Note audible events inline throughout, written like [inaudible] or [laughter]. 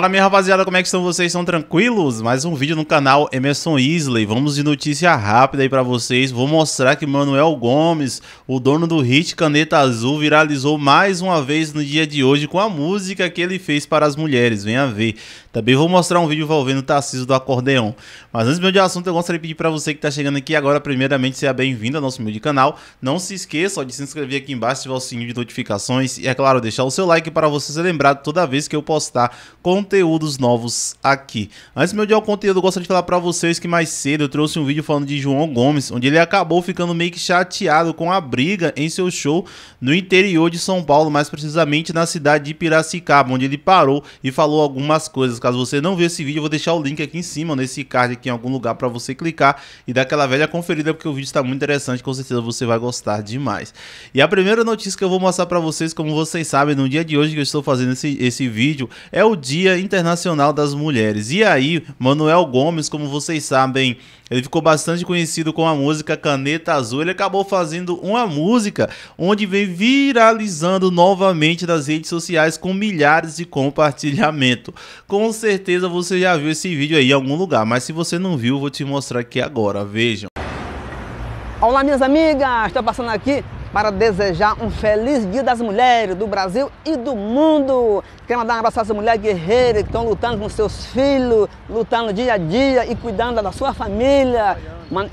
Fala minha rapaziada, como é que estão vocês? Estão tranquilos? Mais um vídeo no canal Emerson Isley. Vamos de notícia rápida aí pra vocês. Vou mostrar que Manuel Gomes, o dono do hit Caneta Azul, viralizou mais uma vez no dia de hoje com a música que ele fez para as mulheres. Venha ver. Também vou mostrar um vídeo envolvendo o Tarcísio do Acordeão. Mas antes meu de assunto, eu gostaria de pedir pra você que tá chegando aqui agora, primeiramente, seja bem-vindo ao nosso meu de canal. Não se esqueça de se inscrever aqui embaixo, ativar o sininho de notificações e, é claro, deixar o seu like para você ser lembrado toda vez que eu postar com conteúdos novos aqui. Antes meu de ao conteúdo, eu gostaria de falar para vocês que mais cedo eu trouxe um vídeo falando de João Gomes, onde ele acabou ficando meio que chateado com a briga em seu show no interior de São Paulo, mais precisamente na cidade de Piracicaba, onde ele parou e falou algumas coisas. Caso você não viu esse vídeo, eu vou deixar o link aqui em cima, nesse card aqui em algum lugar para você clicar e dar aquela velha conferida, porque o vídeo está muito interessante, com certeza você vai gostar demais. E a primeira notícia que eu vou mostrar para vocês, como vocês sabem, no dia de hoje que eu estou fazendo esse, esse vídeo, é o dia Internacional das Mulheres. E aí, Manuel Gomes, como vocês sabem, ele ficou bastante conhecido com a música Caneta Azul. Ele acabou fazendo uma música onde vem viralizando novamente nas redes sociais com milhares de compartilhamento. Com certeza você já viu esse vídeo aí em algum lugar, mas se você não viu, vou te mostrar aqui agora. Vejam. Olá, minhas amigas! Está passando aqui para desejar um feliz Dia das Mulheres do Brasil e do mundo. Quero mandar um abraço às mulheres guerreiras que estão lutando com seus filhos, lutando dia a dia e cuidando da sua família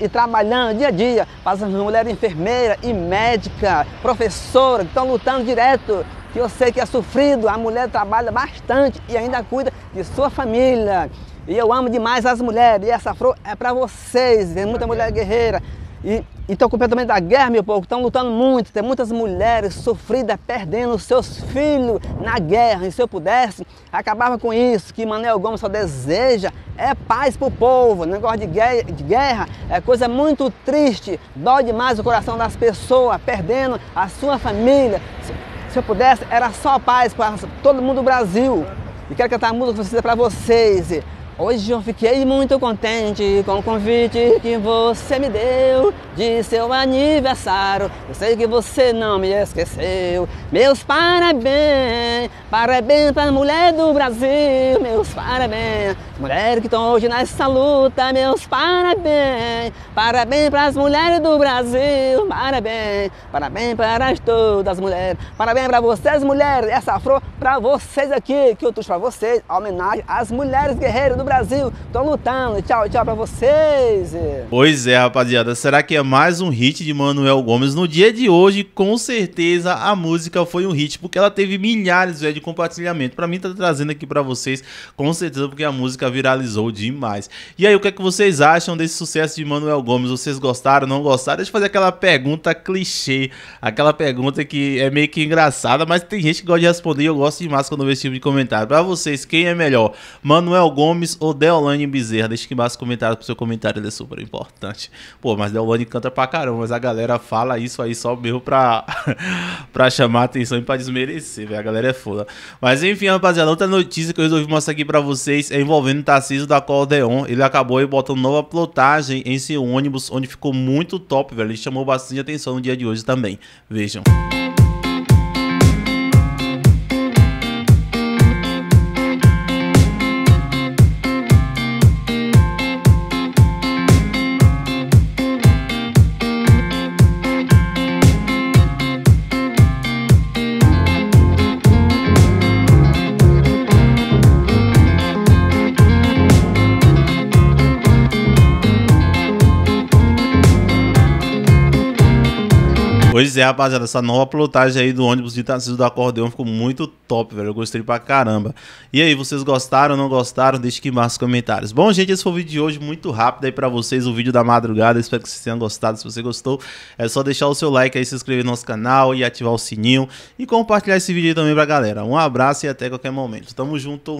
e trabalhando dia a dia para as mulheres enfermeiras e médicas, professoras que estão lutando direto. Que eu sei que é sofrido, a mulher trabalha bastante e ainda cuida de sua família. E eu amo demais as mulheres. E essa flor é para vocês. Tem muita mulher guerreira. E estão completamente na da guerra, meu povo. Estão lutando muito. Tem muitas mulheres sofridas perdendo seus filhos na guerra. E se eu pudesse, acabava com isso. Que Manuel Gomes só deseja é paz para o povo. O negócio de guerra, de guerra é coisa muito triste. Dói demais o coração das pessoas perdendo a sua família. Se, se eu pudesse, era só paz para todo mundo do Brasil. E quero cantar a música que para vocês. Hoje eu fiquei muito contente com o convite que você me deu de seu aniversário. Eu sei que você não me esqueceu. Meus parabéns, parabéns para a mulher do Brasil. Meus parabéns, Mulheres que estão hoje nessa luta, meus parabéns. Parabéns para as mulheres do Brasil, parabéns. Parabéns para todas as mulheres. Parabéns para vocês, mulheres. Essa flor para vocês aqui, que eu trouxe para vocês. homenagem às mulheres guerreiras do Brasil. Estão lutando. Tchau, tchau para vocês. Pois é, rapaziada. Será que é mais um hit de Manuel Gomes? No dia de hoje, com certeza, a música foi um hit, porque ela teve milhares véio, de compartilhamento. Para mim, tá trazendo aqui para vocês, com certeza, porque a música música viralizou demais. E aí, o que é que vocês acham desse sucesso de Manuel Gomes? Vocês gostaram, não gostaram? Deixa eu fazer aquela pergunta clichê, aquela pergunta que é meio que engraçada, mas tem gente que gosta de responder e eu gosto demais quando vejo esse tipo de comentário. Para vocês, quem é melhor, Manuel Gomes ou Deolane Bezerra? Deixa aqui embaixo comentário, porque o seu comentário é super importante. Pô, mas Deolane canta pra caramba, mas a galera fala isso aí só mesmo pra, [laughs] pra chamar atenção e pra desmerecer, velho. A galera é foda. Mas enfim, rapaziada, outra notícia que eu resolvi mostrar aqui pra vocês é envolvendo Tarcísio da Acordeon, ele acabou botando nova plotagem em seu ônibus, onde ficou muito top, velho. Ele chamou bastante atenção no dia de hoje também. Vejam. Pois é, rapaziada, essa nova plotagem aí do ônibus de Tarcísio do Acordeão ficou muito top, velho. Eu gostei pra caramba. E aí, vocês gostaram ou não gostaram? Deixe aqui embaixo nos comentários. Bom, gente, esse foi o vídeo de hoje, muito rápido aí pra vocês, o vídeo da madrugada. Espero que vocês tenham gostado. Se você gostou, é só deixar o seu like aí, se inscrever no nosso canal e ativar o sininho. E compartilhar esse vídeo aí também pra galera. Um abraço e até qualquer momento. Tamo junto.